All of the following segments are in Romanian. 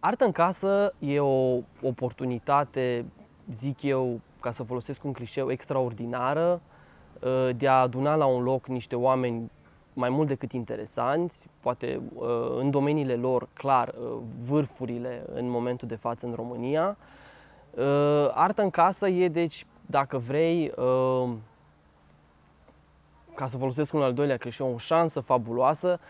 Artă în casă e o oportunitate, zic eu, ca să folosesc un clișeu, extraordinară uh, de a aduna la un loc niște oameni mai mult decât interesanți, poate uh, în domeniile lor, clar, uh, vârfurile în momentul de față în România. Artă în casă e, deci, dacă vrei, ca să folosesc un al doilea clișeu, o șansă fabuloasă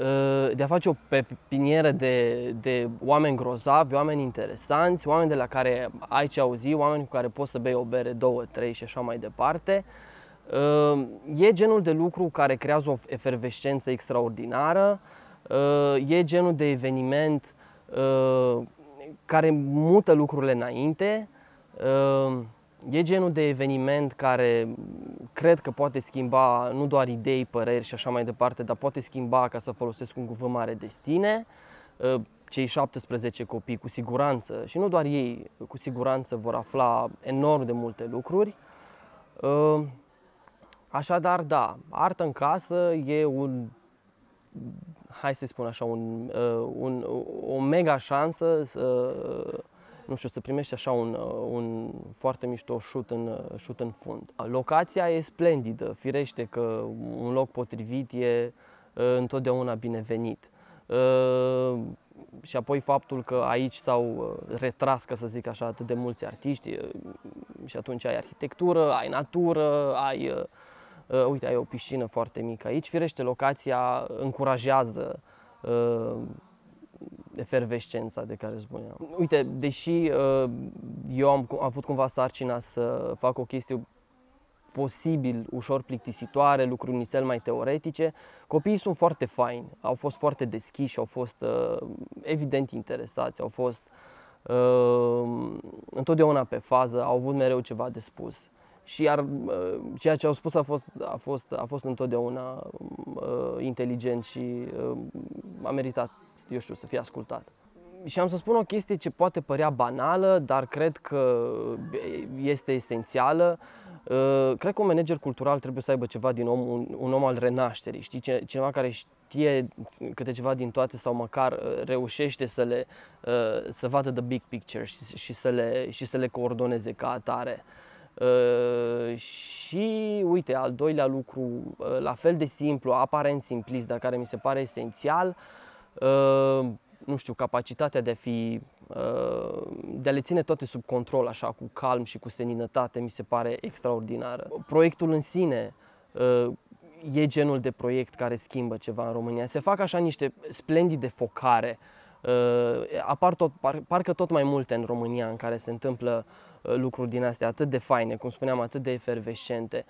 Eh, de a face o pepinieră de, de oameni grozavi, oameni interesanți, oameni de la care ai ce auzi, oameni cu care poți să bei o bere, două, trei și așa mai departe. Eh, e genul de lucru care creează o efervescență extraordinară, eh, e genul de eveniment care mută lucrurile înainte, e genul de eveniment care cred că poate schimba nu doar idei, păreri și așa mai departe, dar poate schimba, ca să folosesc un cuvânt mare, destine. Ă, cei 17 copii cu siguranță și nu doar ei, cu siguranță vor afla enorm de multe lucruri. Ă, așadar, da, artă în casă e un, hai să spun așa, un, ă, un, o mega șansă să, nu știu, să primești așa un, uh, un foarte mișto șut în, uh, șut în fund. Locația e splendidă, firește că un loc potrivit e uh, întotdeauna binevenit. Și apoi faptul că aici s-au retras, ca să zic așa, atât de mulți artiști și atunci ai arhitectură, ai natură, ai, uite, ai o piscină foarte mică aici. Firește, locația încurajează efervescența de care spuneam. Uite, deși uh, eu am avut cumva sarcina să fac o chestie posibil ușor plictisitoare, lucruri nițel mai teoretice. Copiii sunt foarte faini, au fost foarte deschiși, au fost uh, evident interesați, au fost uh, întotdeauna pe fază, au avut mereu ceva de spus. Și ar, uh, ceea ce au spus a fost, a fost, a fost întotdeauna uh, inteligent și a meritat eu știu, să fie ascultat. Și am să spun o chestie ce poate părea banală, dar cred că este esențială. Uh, cred că un manager cultural trebuie să aibă ceva din om, un, un om al renașterii, știi, cineva care știe câte ceva din toate sau măcar uh, reușește să le uh, să vadă the big picture și, și, să, le, și să le coordoneze ca atare. și uite, al doilea lucru, la fel de simplu, aparent simplist, dar care mi se pare esențial, Ehm, nu știu, capacitatea de a fi, ehm, de a le ține toate sub control, așa, cu calm și cu seninătate, mi se pare extraordinară. Proiectul în sine ehm, e genul de proiect care schimbă ceva în România. Se fac așa niște splendide focare, apar tot, par, parcă tot mai multe în România în care se întâmplă lucruri din astea atât de faine, cum spuneam, atât de efervescente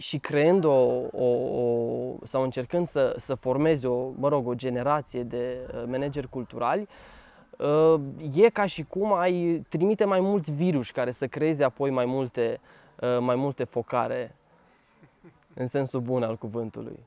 și creând o, o, o sau încercând să, să formezi o, mă rog, o generație de uh, manageri culturali, uh, e ca și cum ai trimite mai mulți virus care să creeze apoi mai multe, uh, mai multe focare, în sensul bun al cuvântului.